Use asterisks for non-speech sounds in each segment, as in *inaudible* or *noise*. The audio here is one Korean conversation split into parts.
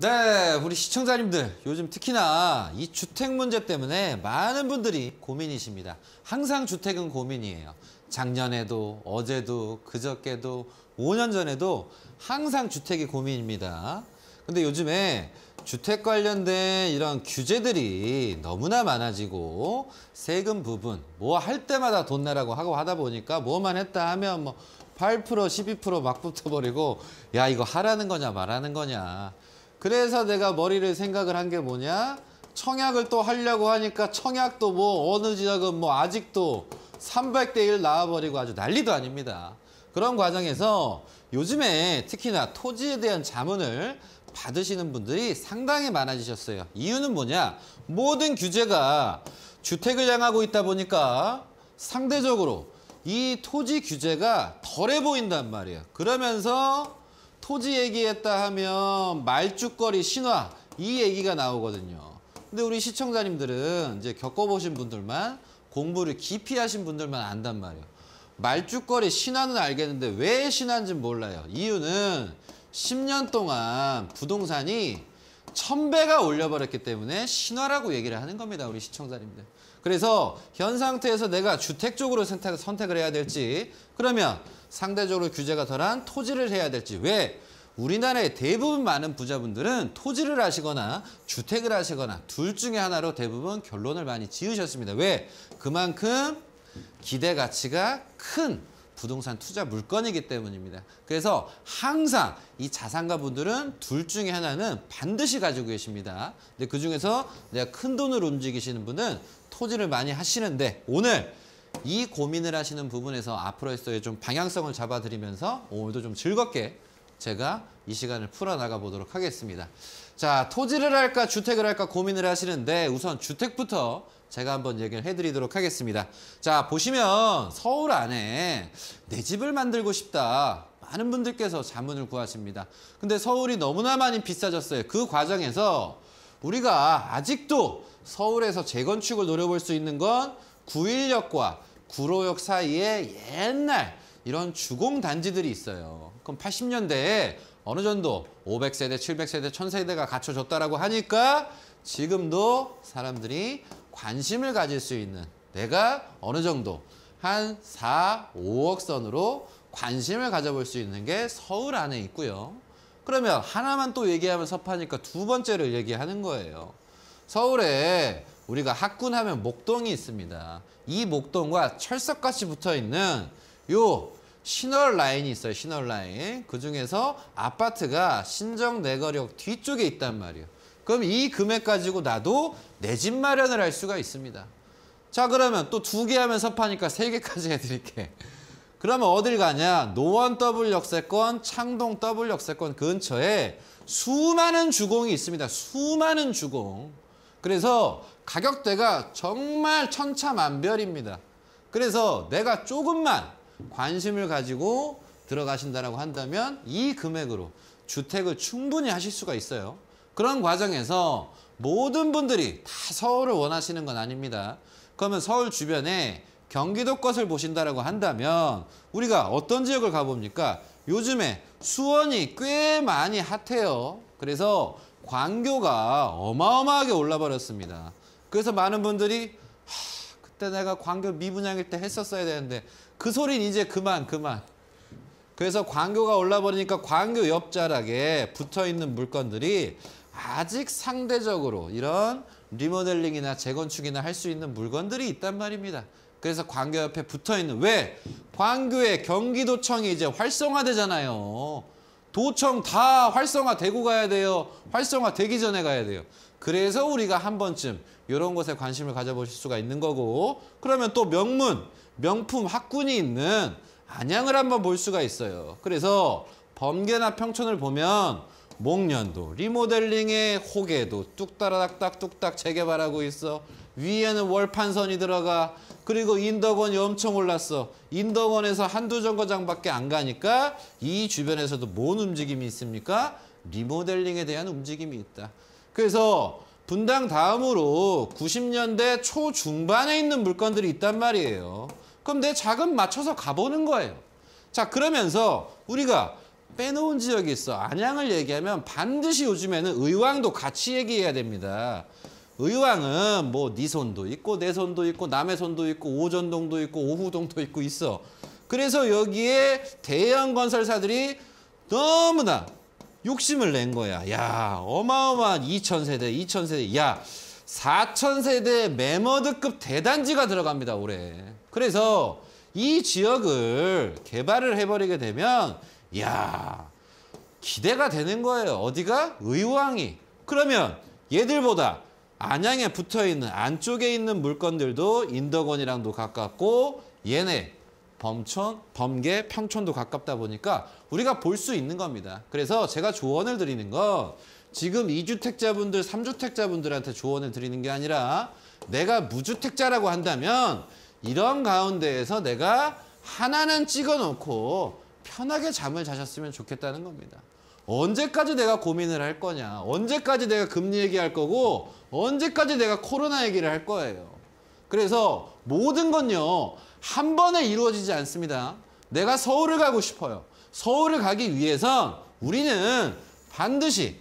네, 우리 시청자님들 요즘 특히나 이 주택 문제 때문에 많은 분들이 고민이십니다. 항상 주택은 고민이에요. 작년에도 어제도 그저께도 5년 전에도 항상 주택이 고민입니다. 근데 요즘에 주택 관련된 이런 규제들이 너무나 많아지고 세금 부분 뭐 할 때마다 돈 내라고 하고 하다 보니까 뭐만 했다 하면 뭐 8% 12%막 붙어버리고 야 이거 하라는 거냐 말하는 거냐 그래서 내가 머리를 생각을 한 게 뭐냐? 청약을 또 하려고 하니까 청약도 뭐 어느 지역은 뭐 아직도 300대 1 나와버리고 아주 난리도 아닙니다. 그런 과정에서 요즘에 특히나 토지에 대한 자문을 받으시는 분들이 상당히 많아지셨어요. 이유는 뭐냐? 모든 규제가 주택을 향하고 있다 보니까 상대적으로 이 토지 규제가 덜해 보인단 말이에요. 그러면서 토지 얘기했다 하면 말죽거리 신화 이 얘기가 나오거든요. 근데 우리 시청자님들은 이제 겪어보신 분들만 공부를 깊이 하신 분들만 안단 말이에요. 말죽거리 신화는 알겠는데 왜 신화인지는 몰라요. 이유는 10년 동안 부동산이 천배가 올려버렸기 때문에 신화라고 얘기를 하는 겁니다. 우리 시청자님들. 그래서 현 상태에서 내가 주택 쪽으로 선택을 해야 될지 그러면 상대적으로 규제가 덜한 토지를 해야 될지 왜 우리나라의 대부분 많은 부자분들은 토지를 하시거나 주택을 하시거나 둘 중에 하나로 대부분 결론을 많이 지으셨습니다. 왜? 그만큼 기대 가치가 큰 부동산 투자 물건이기 때문입니다. 그래서 항상 이 자산가 분들은 둘 중에 하나는 반드시 가지고 계십니다. 근데 그중에서 내가 큰 돈을 움직이시는 분은 토지를 많이 하시는데 오늘 이 고민을 하시는 부분에서 앞으로의 좀 방향성을 잡아드리면서 오늘도 좀 즐겁게 제가 이 시간을 풀어나가 보도록 하겠습니다. 자, 토지를 할까 주택을 할까 고민을 하시는데 우선 주택부터 제가 한번 얘기를 해드리도록 하겠습니다. 자, 보시면 서울 안에 내 집을 만들고 싶다. 많은 분들께서 자문을 구하십니다. 근데 서울이 너무나 많이 비싸졌어요. 그 과정에서 우리가 아직도 서울에서 재건축을 노려볼 수 있는 건 구인력과 구로역 사이에 옛날 이런 주공 단지들이 있어요. 그럼 80년대에 어느 정도 500세대, 700세대, 1000세대가 갖춰졌다라고 하니까 지금도 사람들이 관심을 가질 수 있는 내가 어느 정도 한 4, 5억 선으로 관심을 가져볼 수 있는 게 서울 안에 있고요. 그러면 하나만 또 얘기하면 섭하니까 두 번째를 얘기하는 거예요. 서울에 우리가 학군하면 목동이 있습니다. 이 목동과 철석같이 붙어있는 요 신월 라인이 있어요. 신월 라인. 그중에서 아파트가 신정내거역 뒤쪽에 있단 말이에요. 그럼 이 금액 가지고 나도 내 집 마련을 할 수가 있습니다. 자 그러면 또 두 개 하면 섭하니까 세 개까지 *laughs* 해드릴게. 그러면 어딜 가냐? 노원 더블 역세권, 창동 더블 역세권 근처에 수많은 주공이 있습니다. 수많은 주공. 그래서 가격대가 정말 천차만별입니다. 그래서 내가 조금만 관심을 가지고 들어가신다라고 한다면 이 금액으로 주택을 충분히 하실 수가 있어요. 그런 과정에서 모든 분들이 다 서울을 원하시는 건 아닙니다. 그러면 서울 주변에 경기도 것을 보신다라고 한다면 우리가 어떤 지역을 가봅니까? 요즘에 수원이 꽤 많이 핫해요. 그래서 광교가 어마어마하게 올라버렸습니다. 그래서 많은 분들이 하, 그때 내가 광교 미분양일 때 했었어야 되는데 그 소린 이제 그만 그만. 그래서 광교가 올라버리니까 광교 옆자락에 붙어있는 물건들이 아직 상대적으로 이런 리모델링이나 재건축이나 할 수 있는 물건들이 있단 말입니다. 그래서 광교 옆에 붙어있는 왜? 광교의 경기도청이 이제 활성화되잖아요. 도청 다 활성화되고 가야 돼요. 활성화되기 전에 가야 돼요. 그래서 우리가 한 번쯤 이런 것에 관심을 가져보실 수가 있는 거고 그러면 또 명문, 명품 학군이 있는 안양을 한번 볼 수가 있어요. 그래서 범계나 평촌을 보면 목련도, 리모델링의 호계도 뚝따라닥닥 뚝딱 재개발하고 있어. 위에는 월판선이 들어가 그리고 인덕원이 엄청 올랐어. 인덕원에서 한두 정거장밖에 안 가니까 이 주변에서도 뭔 움직임이 있습니까? 리모델링에 대한 움직임이 있다. 그래서 분당 다음으로 90년대 초중반에 있는 물건들이 있단 말이에요. 그럼 내 자금 맞춰서 가보는 거예요. 자 그러면서 우리가 빼놓은 지역이 있어. 안양을 얘기하면 반드시 요즘에는 의왕도 같이 얘기해야 됩니다. 의왕은 뭐네 손도 있고 내 손도 있고 남의 손도 있고 오전동도 있고 오후동도 있고 있어. 그래서 여기에 대형 건설사들이 너무나 욕심을 낸 거야. 야 어마어마한 2천세대 2천세대 야 4천세대 매머드급 대단지가 들어갑니다 올해. 그래서 이 지역을 개발을 해버리게 되면 야 기대가 되는 거예요. 어디가? 의왕이. 그러면 얘들보다 안양에 붙어 있는 안쪽에 있는 물건들도 인덕원이랑도 가깝고 얘네 범촌, 범계, 평촌도 가깝다 보니까 우리가 볼 수 있는 겁니다. 그래서 제가 조언을 드리는 건 지금 2주택자분들3주택자분들한테 조언을 드리는 게 아니라 내가 무주택자라고 한다면 이런 가운데에서 내가 하나는 찍어놓고 편하게 잠을 자셨으면 좋겠다는 겁니다. 언제까지 내가 고민을 할 거냐 언제까지 내가 금리 얘기할 거고 언제까지 내가 코로나 얘기를 할 거예요 그래서 모든 건요 한 번에 이루어지지 않습니다 내가 서울을 가고 싶어요 서울을 가기 위해선 우리는 반드시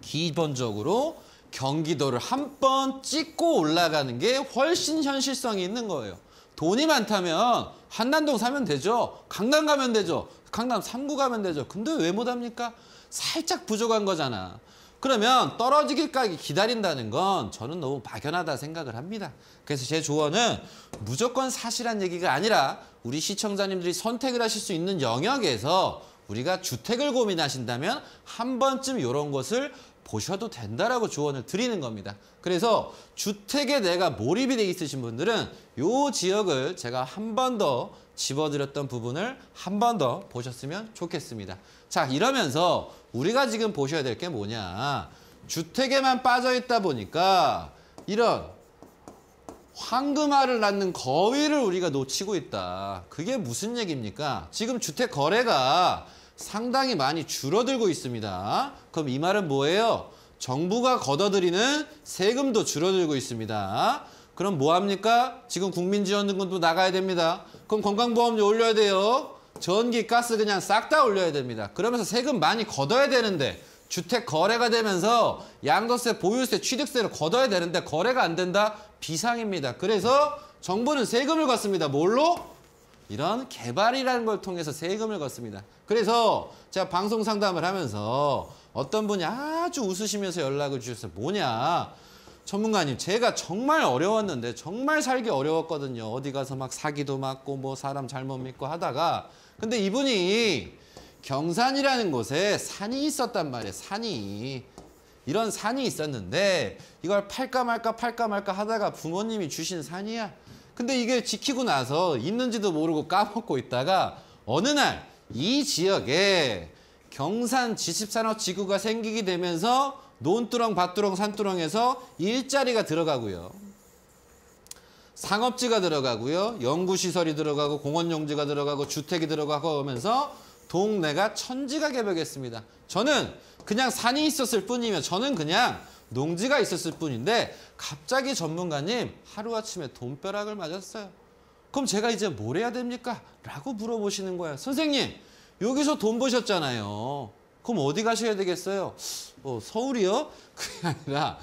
기본적으로 경기도를 한 번 찍고 올라가는 게 훨씬 현실성이 있는 거예요 돈이 많다면 한남동 사면 되죠. 강남 가면 되죠. 강남 3구 가면 되죠. 근데 왜 못합니까? 살짝 부족한 거잖아. 그러면 떨어지기까지 기다린다는 건 저는 너무 막연하다 생각을 합니다. 그래서 제 조언은 무조건 사실한 얘기가 아니라 우리 시청자님들이 선택을 하실 수 있는 영역에서 우리가 주택을 고민하신다면 한 번쯤 이런 것을 보셔도 된다라고 조언을 드리는 겁니다. 그래서 주택에 내가 몰입이 돼 있으신 분들은 이 지역을 제가 한 번 더 집어드렸던 부분을 한 번 더 보셨으면 좋겠습니다. 자 이러면서 우리가 지금 보셔야 될 게 뭐냐 주택에만 빠져 있다 보니까 이런 황금알을 낳는 거위를 우리가 놓치고 있다. 그게 무슨 얘기입니까? 지금 주택 거래가 상당히 많이 줄어들고 있습니다. 그럼 이 말은 뭐예요? 정부가 걷어들이는 세금도 줄어들고 있습니다. 그럼 뭐합니까? 지금 국민지원금도 나가야 됩니다. 그럼 건강보험료 올려야 돼요. 전기, 가스 그냥 싹 다 올려야 됩니다. 그러면서 세금 많이 걷어야 되는데 주택 거래가 되면서 양도세, 보유세, 취득세를 걷어야 되는데 거래가 안 된다? 비상입니다. 그래서 정부는 세금을 걷습니다. 뭘로? 이런 개발이라는 걸 통해서 세금을 걷습니다. 그래서 제가 방송 상담을 하면서 어떤 분이 아주 웃으시면서 연락을 주셔서 뭐냐 전문가님 제가 정말 어려웠는데 정말 살기 어려웠거든요. 어디 가서 막 사기도 맞고 뭐 사람 잘못 믿고 하다가 근데 이분이 경산이라는 곳에 산이 있었단 말이에요. 산이 이런 산이 있었는데 이걸 팔까 말까 팔까 말까 하다가 부모님이 주신 산이야. 근데 이게 지키고 나서 있는지도 모르고 까먹고 있다가 어느 날 이 지역에 경산 지식산업지구가 생기게 되면서 논두렁, 밭두렁, 산두렁에서 일자리가 들어가고요. 상업지가 들어가고요. 연구시설이 들어가고 공원용지가 들어가고 주택이 들어가고 하면서 동네가 천지가 개벽했습니다. 저는 그냥 산이 있었을 뿐이며 저는 그냥 농지가 있었을 뿐인데 갑자기 전문가님 하루아침에 돈벼락을 맞았어요. 그럼 제가 이제 뭘 해야 됩니까? 라고 물어보시는 거예요. 선생님 여기서 돈 버셨잖아요. 그럼 어디 가셔야 되겠어요? 어, 서울이요? *laughs* 그게 아니라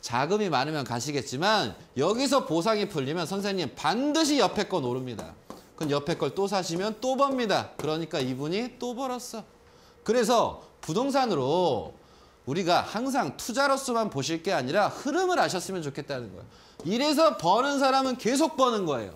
자금이 많으면 가시겠지만 여기서 보상이 풀리면 선생님 반드시 옆에 건 오릅니다. 그럼 옆에 걸 또 사시면 또 법니다. 그러니까 이분이 또 벌었어. 그래서 부동산으로 우리가 항상 투자로서만 보실 게 아니라 흐름을 아셨으면 좋겠다는 거예요. 이래서 버는 사람은 계속 버는 거예요.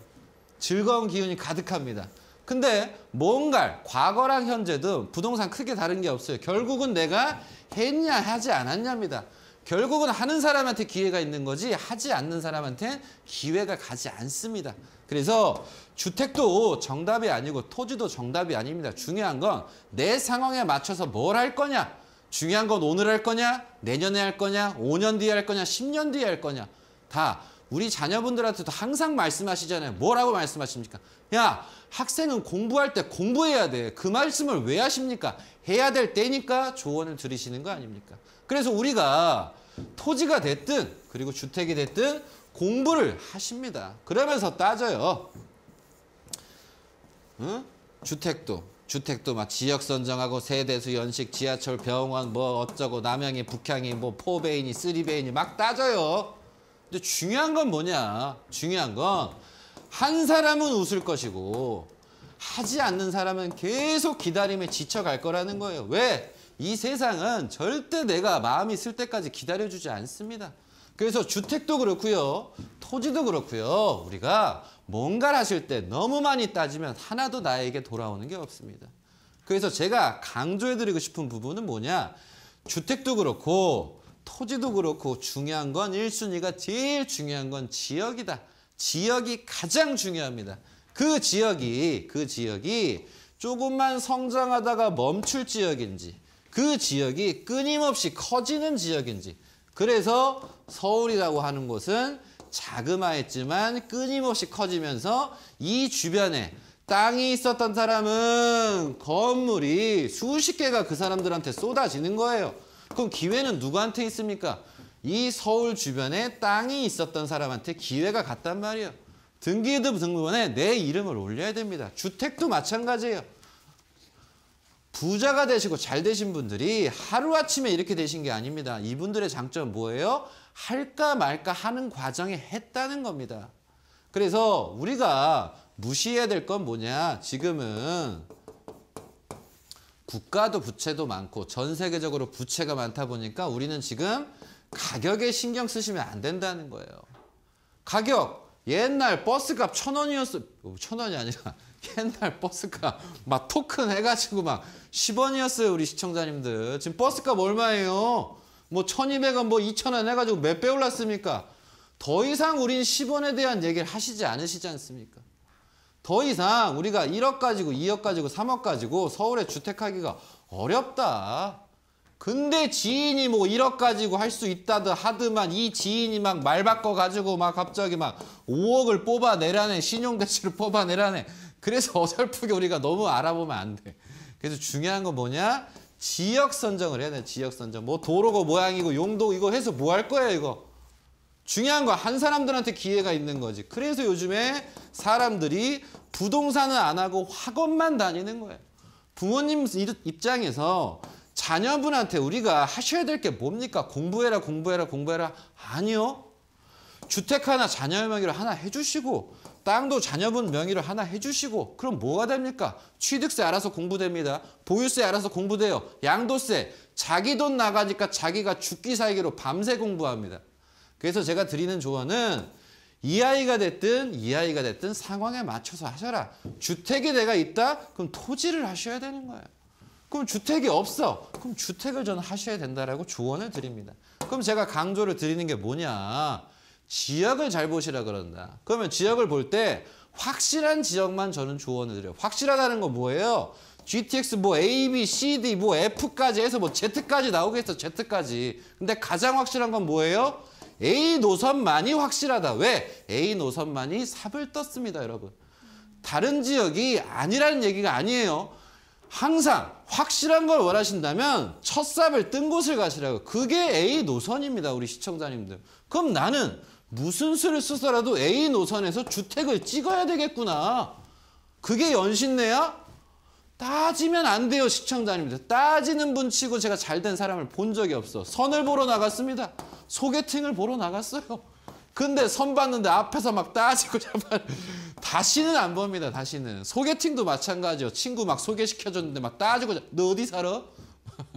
즐거운 기운이 가득합니다. 근데 뭔가 과거랑 현재도 부동산 크게 다른 게 없어요. 결국은 내가 했냐 하지 않았냐입니다. 결국은 하는 사람한테 기회가 있는 거지 하지 않는 사람한테 기회가 가지 않습니다. 그래서 주택도 정답이 아니고 토지도 정답이 아닙니다. 중요한 건 내 상황에 맞춰서 뭘 할 거냐 중요한 건 오늘 할 거냐, 내년에 할 거냐, 5년 뒤에 할 거냐, 10년 뒤에 할 거냐. 다 우리 자녀분들한테도 항상 말씀하시잖아요. 뭐라고 말씀하십니까? 야, 학생은 공부할 때 공부해야 돼. 그 말씀을 왜 하십니까? 해야 될 때니까 조언을 들으시는 거 아닙니까? 그래서 우리가 토지가 됐든 그리고 주택이 됐든 공부를 하십니다. 그러면서 따져요. 응? 주택도 주택도 막 지역 선정하고 세대수 연식 지하철 병원 뭐 어쩌고 남양이 북향이 뭐 포베인이 쓰리베인이 막 따져요 근데 중요한 건 뭐냐 중요한 건 한 사람은 웃을 것이고 하지 않는 사람은 계속 기다림에 지쳐갈 거라는 거예요 왜? 이 세상은 절대 내가 마음이 있을 때까지 기다려주지 않습니다 그래서 주택도 그렇고요. 토지도 그렇고요. 우리가 뭔가를 하실 때 너무 많이 따지면 하나도 나에게 돌아오는 게 없습니다. 그래서 제가 강조해드리고 싶은 부분은 뭐냐. 주택도 그렇고 토지도 그렇고 중요한 건 1순위가 제일 중요한 건 지역이다. 지역이 가장 중요합니다. 그 지역이 그 지역이 조금만 성장하다가 멈출 지역인지 그 지역이 끊임없이 커지는 지역인지 그래서 서울이라고 하는 곳은 자그마했지만 끊임없이 커지면서 이 주변에 땅이 있었던 사람은 건물이 수십 개가 그 사람들한테 쏟아지는 거예요. 그럼 기회는 누구한테 있습니까? 이 서울 주변에 땅이 있었던 사람한테 기회가 갔단 말이에요. 등기이득 등본에 내 이름을 올려야 됩니다. 주택도 마찬가지예요. 부자가 되시고 잘 되신 분들이 하루아침에 이렇게 되신 게 아닙니다. 이분들의 장점은 뭐예요? 할까 말까 하는 과정에 했다는 겁니다. 그래서 우리가 무시해야 될 건 뭐냐? 지금은 국가도 부채도 많고 전 세계적으로 부채가 많다 보니까 우리는 지금 가격에 신경 쓰시면 안 된다는 거예요. 가격! 옛날 버스값 천 원이었어, 천 원이 아니라 옛날 버스값 막 토큰 해가지고 막 10원이었어요 우리 시청자님들 지금 버스값 뭐 얼마예요? 뭐 1200원 뭐 2000원 해가지고 몇 배 올랐습니까? 더 이상 우린 10원에 대한 얘기를 하시지 않으시지 않습니까? 더 이상 우리가 1억 가지고 2억 가지고 3억 가지고 서울에 주택하기가 어렵다 근데 지인이 뭐 1억 가지고 할 수 있다든 하드만 이 지인이 막 말 바꿔 가지고 막 갑자기 막 5억을 뽑아내라네 신용대출을 뽑아내라네 그래서 *laughs* 어설프게 우리가 너무 알아보면 안 돼. 그래서 중요한 건 뭐냐? 지역 선정을 해야 돼. 지역 선정. 뭐 도로고 모양이고 용도 이거 해서 뭐 할 거야 이거. 중요한 거 한 사람들한테 기회가 있는 거지. 그래서 요즘에 사람들이 부동산은 안 하고 학원만 다니는 거예요. 부모님 입장에서 자녀분한테 우리가 하셔야 될 게 뭡니까? 공부해라 공부해라 공부해라 아니요. 주택 하나 자녀 명의로 하나 해주시고 땅도 자녀분 명의로 하나 해주시고 그럼 뭐가 됩니까? 취득세 알아서 공부됩니다. 보유세 알아서 공부돼요. 양도세 자기 돈 나가니까 자기가 죽기 살기로 밤새 공부합니다. 그래서 제가 드리는 조언은 이 아이가 됐든 이 아이가 됐든 상황에 맞춰서 하셔라. 주택에 내가 있다? 그럼 토지를 하셔야 되는 거예요. 그럼 주택이 없어. 그럼 주택을 저는 하셔야 된다라고 조언을 드립니다. 그럼 제가 강조를 드리는 게 뭐냐. 지역을 잘 보시라 그런다. 그러면 지역을 볼 때 확실한 지역만 저는 조언을 드려요. 확실하다는 건 뭐예요? GTX 뭐 A, B, C, D, 뭐 F까지 해서 뭐 Z까지 나오겠어, Z까지. 근데 가장 확실한 건 뭐예요? A 노선만이 확실하다. 왜? A 노선만이 삽을 떴습니다, 여러분. 다른 지역이 아니라는 얘기가 아니에요. 항상 확실한 걸 원하신다면 첫 삽을 뜬 곳을 가시라고. 그게 A 노선입니다, 우리 시청자님들. 그럼 나는 무슨 수를 쓰더라도 A 노선에서 주택을 찍어야 되겠구나. 그게 연신내야? 따지면 안 돼요, 시청자님들. 따지는 분 치고 제가 잘 된 사람을 본 적이 없어. 선을 보러 나갔습니다. 소개팅을 보러 나갔어요. 근데 선 봤는데 앞에서 막 따지고 잡아 다시는 안 봅니다, 다시는. 소개팅도 마찬가지요. 친구 막 소개시켜줬는데 막 따지고 잡... 너 어디 살아?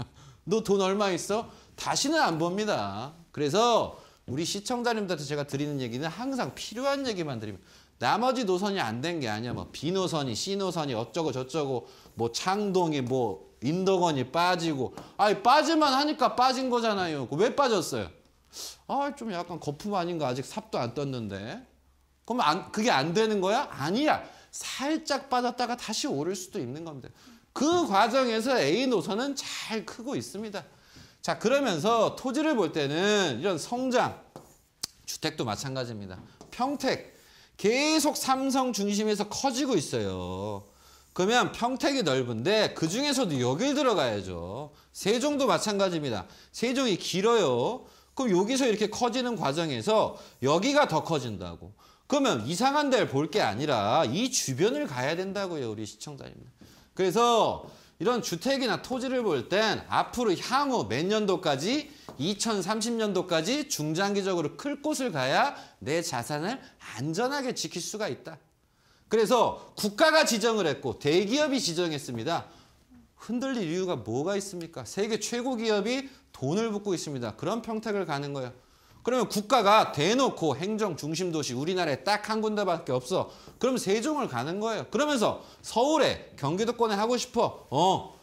*laughs* 너 돈 얼마 있어? 다시는 안 봅니다. 그래서 우리 시청자님들한테 제가 드리는 얘기는 항상 필요한 얘기만 드리면 나머지 노선이 안 된 게 아니야. 뭐 비노선이, C노선이 어쩌고 저쩌고 뭐 창동이 뭐 인덕원이 빠지고 아니 빠질만 하니까 빠진 거잖아요. 왜 빠졌어요? 아좀 약간 거품 아닌가 아직 삽도 안 떴는데 그럼 안, 그게 안 되는 거야? 아니야. 살짝 빠졌다가 다시 오를 수도 있는 겁니다. 그 과정에서 A 노선은 잘 크고 있습니다. 자 그러면서 토지를 볼 때는 이런 성장, 주택도 마찬가지입니다. 평택, 계속 삼성 중심에서 커지고 있어요. 그러면 평택이 넓은데 그 중에서도 여길 들어가야죠. 세종도 마찬가지입니다. 세종이 길어요. 그럼 여기서 이렇게 커지는 과정에서 여기가 더 커진다고. 그러면 이상한 데를 볼 게 아니라 이 주변을 가야 된다고요. 우리 시청자입니다. 그래서 이런 주택이나 토지를 볼 땐 앞으로 향후 몇 년도까지 2030년도까지 중장기적으로 클 곳을 가야 내 자산을 안전하게 지킬 수가 있다. 그래서 국가가 지정을 했고 대기업이 지정했습니다. 흔들릴 이유가 뭐가 있습니까? 세계 최고 기업이 돈을 붓고 있습니다. 그런 평택을 가는 거예요. 그러면 국가가 대놓고 행정 중심 도시 우리나라에 딱 한 군데밖에 없어. 그럼 세종을 가는 거예요. 그러면서 서울에 경기도권에 하고 싶어. 어.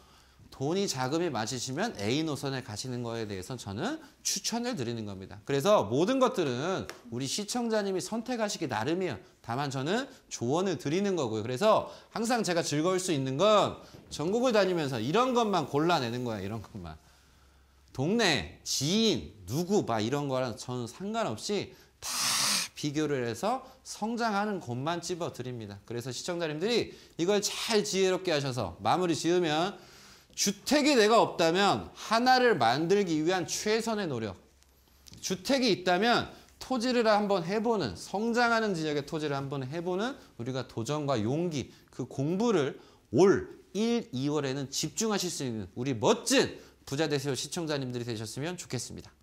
돈이 자금이 맞으시면 A 노선에 가시는 거에 대해서 저는 추천을 드리는 겁니다. 그래서 모든 것들은 우리 시청자님이 선택하시기 나름이에요. 다만 저는 조언을 드리는 거고요. 그래서 항상 제가 즐거울 수 있는 건 전국을 다니면서 이런 것만 골라내는 거야, 이런 것만. 동네, 지인, 누구 막 이런 거랑 저는 상관없이 다 비교를 해서 성장하는 곳만 집어 드립니다. 그래서 시청자님들이 이걸 잘 지혜롭게 하셔서 마무리 지으면 주택이 내가 없다면 하나를 만들기 위한 최선의 노력. 주택이 있다면 토지를 한번 해보는 성장하는 지역의 토지를 한번 해보는 우리가 도전과 용기 그 공부를 올 1, 2월에는 집중하실 수 있는 우리 멋진 부자 되세요 시청자님들이 되셨으면 좋겠습니다.